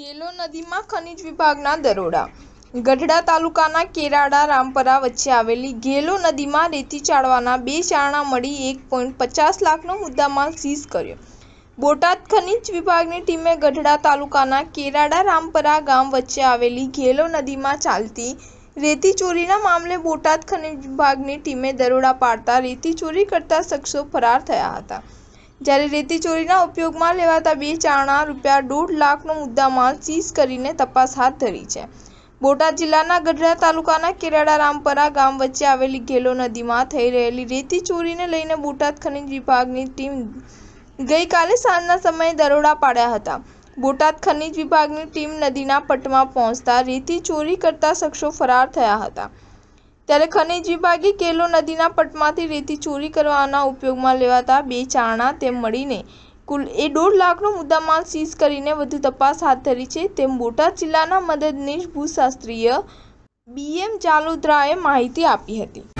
ઘેલો નદીમાં ખનિજ વિભાગના દરોડા ગઢડા તાલુકાના કેરાડા રામપરા વચ્ચે આવેલી ગેલો નદીમાં રેતી ચાળવાના બે ચારણા મળી એક પોઈન્ટ પચાસ લાખનો મુદ્દામાલ સીઝ કર્યો બોટાદ ખનિજ વિભાગની ટીમે ગઢડા તાલુકાના કેરાડા રામપરા ગામ વચ્ચે આવેલી ઘેલો નદીમાં ચાલતી રેતી ચોરીના મામલે બોટાદ ખનિજ વિભાગની ટીમે દરોડા પાડતા રેતી ચોરી કરતા શખ્સો ફરાર થયા હતા જ્યારે રેતી ચોરીના ઉપયોગમાં લેવાતા બે ચાણા રૂપિયા દોઢ લાખનો મુદ્દામાલ સીઝ કરીને તપાસ હાથ ધરી છે બોટાદ જિલ્લાના ગઢડા તાલુકાના કેરાડા રામપરા ગામ વચ્ચે આવેલી ઘેલો નદીમાં થઈ રહેલી રેતી ચોરીને લઈને બોટાદ ખનિજ વિભાગની ટીમ ગઈકાલે સાંજના સમયે દરોડા પાડ્યા હતા બોટાદ ખનિજ વિભાગની ટીમ નદીના પટમાં પહોંચતા રેતી ચોરી કરતા શખ્સો ફરાર થયા હતા ત્યારે ખનિજ વિભાગે કેલો નદીના પટમાંથી રેતી ચોરી કરવાના ઉપયોગમાં લેવાતા બે ચાણા તેમ મળીને કુલ એ દોઢ લાખનો મુદ્દામાલ સીઝ કરીને વધુ તપાસ હાથ ધરી છે તેમ બોટાદ જિલ્લાના મદદનીશ ભૂશાસ્ત્રીય બીએમ જાલોદ્રાએ માહિતી આપી હતી